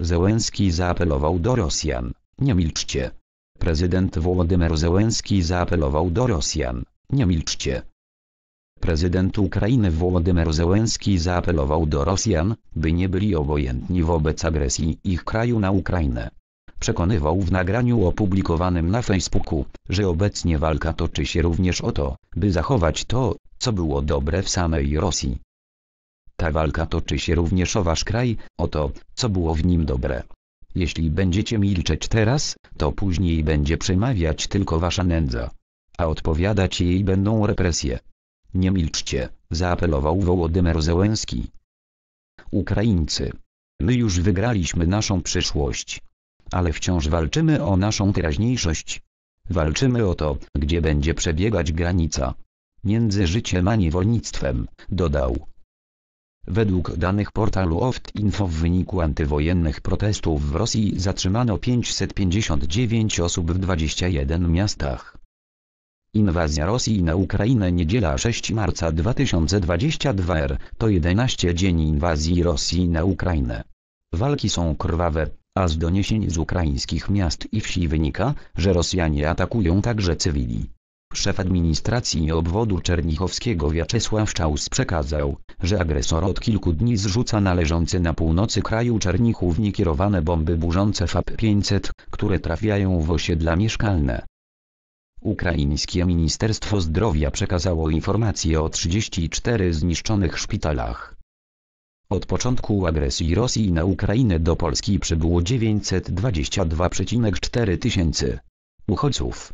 Zełenski zaapelował do Rosjan. Nie milczcie. Prezydent Wołodymyr Zełenski zaapelował do Rosjan. Nie milczcie. Prezydent Ukrainy Wołodymyr Zełenski zaapelował do Rosjan, by nie byli obojętni wobec agresji ich kraju na Ukrainę. Przekonywał w nagraniu opublikowanym na Facebooku, że obecnie walka toczy się również o to, by zachować to, co było dobre w samej Rosji. Ta walka toczy się również o wasz kraj, o to, co było w nim dobre. Jeśli będziecie milczeć teraz, to później będzie przemawiać tylko wasza nędza. A odpowiadać jej będą represje. Nie milczcie, zaapelował Wołodymyr Zełenski. Ukraińcy. My już wygraliśmy naszą przyszłość. Ale wciąż walczymy o naszą teraźniejszość. Walczymy o to, gdzie będzie przebiegać granica. Między życiem a niewolnictwem, dodał. Według danych portalu Oft.info w wyniku antywojennych protestów w Rosji zatrzymano 559 osób w 21 miastach. Inwazja Rosji na Ukrainę niedziela 6 marca 2022 r. to 11 dzień inwazji Rosji na Ukrainę. Walki są krwawe, a z doniesień z ukraińskich miast i wsi wynika, że Rosjanie atakują także cywili. Szef administracji obwodu czernichowskiego Wiaczesław Czaus przekazał, że agresor od kilku dni zrzuca należące na północy kraju Czernichów niekierowane bomby burzące FAP-500, które trafiają w osiedla mieszkalne. Ukraińskie Ministerstwo Zdrowia przekazało informacje o 34 zniszczonych szpitalach. Od początku agresji Rosji na Ukrainę do Polski przybyło 922,4 tysięcy uchodźców.